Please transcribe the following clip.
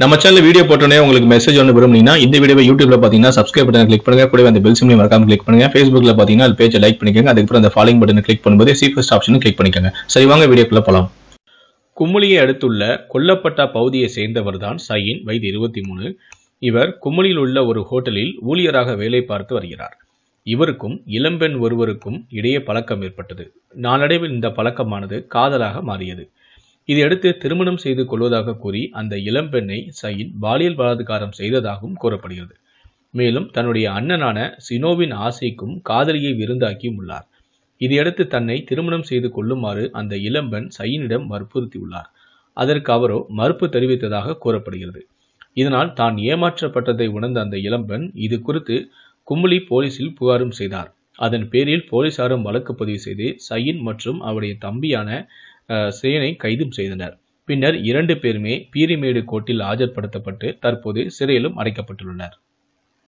நம்ம channel video போட்டோன்னே உங்களுக்கு மெசேஜ் ஒன்று விரும்புனீங்கன்னா இந்த வீடியோ யூடியூப்ல பார்த்தீங்கன்னா சப்ஸ்கிரைப் பட்டன் கிளிக் பண்ணுங்க கூட அந்த பெல் சிம்லையும் மறக்காம கிளிக் பண்ணுங்க ஃபேஸ்புக்ல பார்த்தீங்கன்னா அது பேஜை லைக் பண்ணிக்கோங்க அதுக்கப்புறம் அந்த ஃபாலோயிங் பட்டன் கிளிக் பண்ணும்போது சீஃபஸ்ட் ஆப்ஷனும் கிளிக் பண்ணிக்கோங்க சரி வாங்க வீடியோக்குள்ள போலாம் குமுளியை அடுத்துள்ள கொல்லப்பட்ட பகுதியை சேர்ந்தவர் தான் சையின் வயது இருபத்தி மூணு இவர் குமுளியில் உள்ள ஒரு ஹோட்டலில் ஊழியராக வேலை பார்த்து வருகிறார் இவருக்கும் இளம்பெண் ஒருவருக்கும் இடையே பழக்கம் ஏற்பட்டது நாளடைவில் இந்த பழக்கமானது காதலாக மாறியது இதையடுத்து திருமணம் செய்து கொள்வதாக கூறி அந்த இளம்பெண்ணை சயின் பாலியல் பலாத்காரம் செய்ததாகவும் கூறப்படுகிறது மேலும் தன்னுடைய அண்ணனான சினோவின் ஆசைக்கும் காதலியை விருந்தாக்கியும் உள்ளார் இதையடுத்து தன்னை திருமணம் செய்து கொள்ளுமாறு அந்த இளம்பெண் சயினிடம் வற்புறுத்தியுள்ளார் அதற்கு அவரோ மறுப்பு தெரிவித்ததாக கூறப்படுகிறது இதனால் தான் ஏமாற்றப்பட்டதை உணர்ந்த அந்த இளம்பெண் இது குறித்து கும்பலி போலீசில் புகாரும் செய்தார் அதன் பேரில் போலீசாரும் வழக்கு பதிவு செய்து சயின் மற்றும் அவருடைய தம்பியான சேனை கைது செய்தனர் பின்னர் இரண்டு பேருமே பீரிமேடு கோர்ட்டில் ஆஜர்படுத்தப்பட்டு தற்போது சிறையிலும் அடைக்கப்பட்டுள்ளனர்